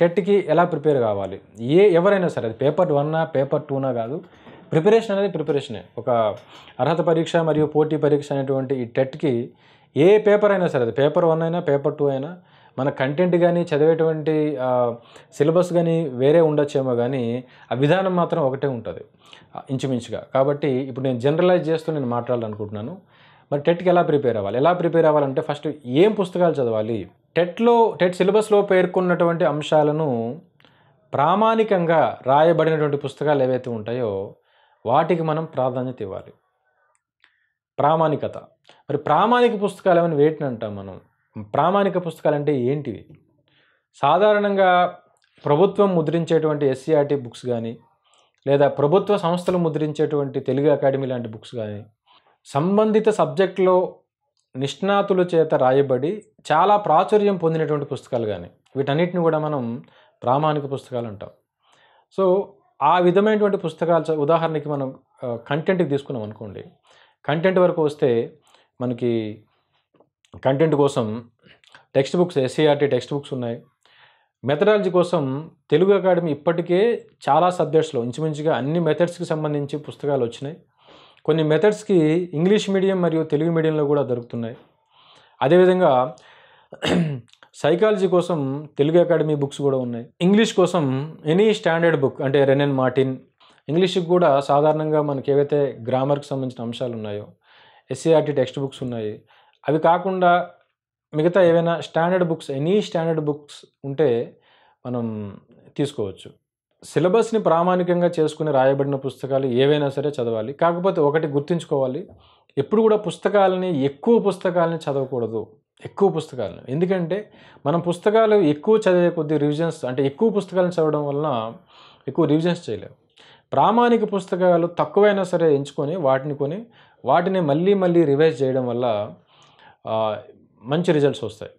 టెట్కి ఎలా ప్రిపేర్ కావాలి ఏ ఎవరైనా సరే అది పేపర్ వన్నా పేపర్ టూనా కాదు ప్రిపరేషన్ అనేది ప్రిపరేషనే ఒక అర్హత పరీక్ష మరియు పోటీ పరీక్ష అనేటువంటి ఈ టెట్కి ఏ పేపర్ అయినా సరే అది పేపర్ వన్ అయినా పేపర్ టూ అయినా మన కంటెంట్ కానీ చదివేటువంటి సిలబస్ కానీ వేరే ఉండొచ్చేమో కానీ ఆ విధానం మాత్రం ఒకటే ఉంటుంది ఇంచుమించుగా కాబట్టి ఇప్పుడు నేను జనరలైజ్ చేస్తూ నేను మాట్లాడాలనుకుంటున్నాను మరి టెట్కి ఎలా ప్రిపేర్ అవ్వాలి ఎలా ప్రిపేర్ అవ్వాలంటే ఫస్ట్ ఏం పుస్తకాలు చదవాలి టెట్లో టెట్ సిలబస్లో పేర్కొన్నటువంటి అంశాలను ప్రామాణికంగా రాయబడినటువంటి పుస్తకాలు ఏవైతే ఉంటాయో వాటికి మనం ప్రాధాన్యత ఇవ్వాలి ప్రామాణికత మరి ప్రామాణిక పుస్తకాలు ఏమైనా వేటిని అంటాం మనం ప్రామాణిక పుస్తకాలు అంటే ఏంటివి సాధారణంగా ప్రభుత్వం ముద్రించేటువంటి ఎస్సీఆర్టీ బుక్స్ కానీ లేదా ప్రభుత్వ సంస్థలు ముద్రించేటువంటి తెలుగు అకాడమీ లాంటి బుక్స్ కానీ సంబంధిత సబ్జెక్టులో నిష్ణాతుల చేత రాయబడి చాలా ప్రాచుర్యం పొందినటువంటి పుస్తకాలు కానీ వీటన్నిటిని కూడా మనం ప్రామాణిక పుస్తకాలు అంటాం సో ఆ విధమైనటువంటి పుస్తకాలు ఉదాహరణకి మనం కంటెంట్కి తీసుకున్నాం అనుకోండి కంటెంట్ వరకు వస్తే మనకి కంటెంట్ కోసం text books SCERT text books ఉన్నాయి మెథడాలజీ కోసం తెలుగు అకాడమీ ఇప్పటికే చాలా సబ్జెక్ట్స్లో ఇంచుమించుగా అన్ని మెథడ్స్కి సంబంధించి పుస్తకాలు వచ్చినాయి కొన్ని మెథడ్స్కి ఇంగ్లీష్ మీడియం మరియు తెలుగు మీడియంలో కూడా దొరుకుతున్నాయి అదేవిధంగా సైకాలజీ కోసం తెలుగు అకాడమీ బుక్స్ కూడా ఉన్నాయి ఇంగ్లీష్ కోసం ఎనీ స్టాండర్డ్ బుక్ అంటే రెనెన్ మార్టిన్ ఇంగ్లీష్కి కూడా సాధారణంగా మనకి ఏవైతే గ్రామర్కి సంబంధించిన అంశాలు ఉన్నాయో ఎస్సీఆర్టీ టెక్స్ట్ బుక్స్ ఉన్నాయి అవి కాకుండా మిగతా ఏవైనా standard books any standard books ఉంటే మనం తీసుకోవచ్చు సిలబస్ని ప్రామాణికంగా చేసుకుని రాయబడిన పుస్తకాలు ఏవైనా సరే చదవాలి కాకపోతే ఒకటి గుర్తుంచుకోవాలి ఎప్పుడు కూడా పుస్తకాలని ఎక్కువ పుస్తకాలని చదవకూడదు ఎక్కువ పుస్తకాలను ఎందుకంటే మనం పుస్తకాలు ఎక్కువ చదివే కొద్ది రివిజన్స్ అంటే ఎక్కువ పుస్తకాలను చదవడం వలన ఎక్కువ రివిజన్స్ చేయలేము ప్రామాణిక పుస్తకాలు తక్కువైనా సరే ఎంచుకొని వాటిని కొని వాటిని మళ్ళీ మళ్ళీ రివైజ్ చేయడం వల్ల మంచి రిజల్ట్స్ వస్తాయి